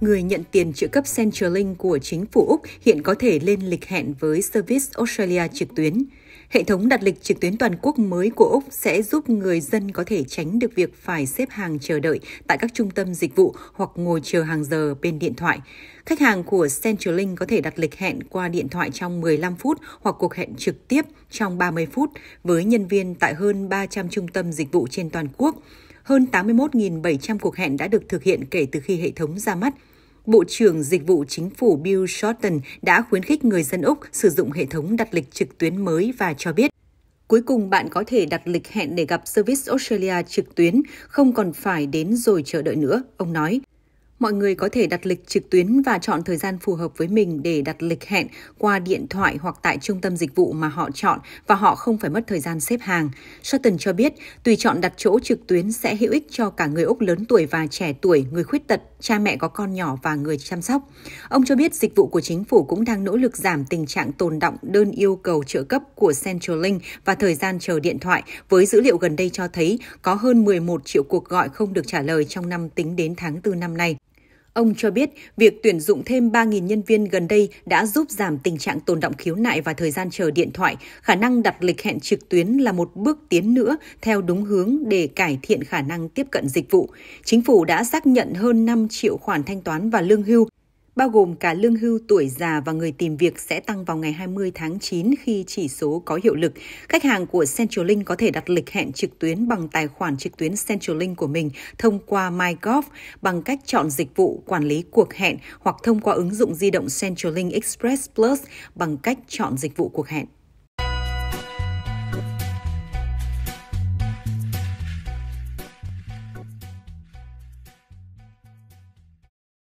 người nhận tiền trợ cấp Centrelink của chính phủ Úc hiện có thể lên lịch hẹn với Service Australia trực tuyến. Hệ thống đặt lịch trực tuyến toàn quốc mới của Úc sẽ giúp người dân có thể tránh được việc phải xếp hàng chờ đợi tại các trung tâm dịch vụ hoặc ngồi chờ hàng giờ bên điện thoại. Khách hàng của Centrelink có thể đặt lịch hẹn qua điện thoại trong 15 phút hoặc cuộc hẹn trực tiếp trong 30 phút với nhân viên tại hơn 300 trung tâm dịch vụ trên toàn quốc. Hơn 81.700 cuộc hẹn đã được thực hiện kể từ khi hệ thống ra mắt – Bộ trưởng Dịch vụ Chính phủ Bill Shorten đã khuyến khích người dân Úc sử dụng hệ thống đặt lịch trực tuyến mới và cho biết Cuối cùng, bạn có thể đặt lịch hẹn để gặp Service Australia trực tuyến, không còn phải đến rồi chờ đợi nữa, ông nói. Mọi người có thể đặt lịch trực tuyến và chọn thời gian phù hợp với mình để đặt lịch hẹn qua điện thoại hoặc tại trung tâm dịch vụ mà họ chọn và họ không phải mất thời gian xếp hàng. Sutton cho biết, tùy chọn đặt chỗ trực tuyến sẽ hữu ích cho cả người Úc lớn tuổi và trẻ tuổi, người khuyết tật cha mẹ có con nhỏ và người chăm sóc. Ông cho biết dịch vụ của chính phủ cũng đang nỗ lực giảm tình trạng tồn động đơn yêu cầu trợ cấp của Centralink và thời gian chờ điện thoại với dữ liệu gần đây cho thấy có hơn 11 triệu cuộc gọi không được trả lời trong năm tính đến tháng 4 năm nay. Ông cho biết việc tuyển dụng thêm 3.000 nhân viên gần đây đã giúp giảm tình trạng tồn động khiếu nại và thời gian chờ điện thoại. Khả năng đặt lịch hẹn trực tuyến là một bước tiến nữa theo đúng hướng để cải thiện khả năng tiếp cận dịch vụ. Chính phủ đã xác nhận hơn 5 triệu khoản thanh toán và lương hưu bao gồm cả lương hưu tuổi già và người tìm việc sẽ tăng vào ngày 20 tháng 9 khi chỉ số có hiệu lực. Khách hàng của Centralink có thể đặt lịch hẹn trực tuyến bằng tài khoản trực tuyến Centralink của mình thông qua MyGov bằng cách chọn dịch vụ quản lý cuộc hẹn hoặc thông qua ứng dụng di động Centralink Express Plus bằng cách chọn dịch vụ cuộc hẹn.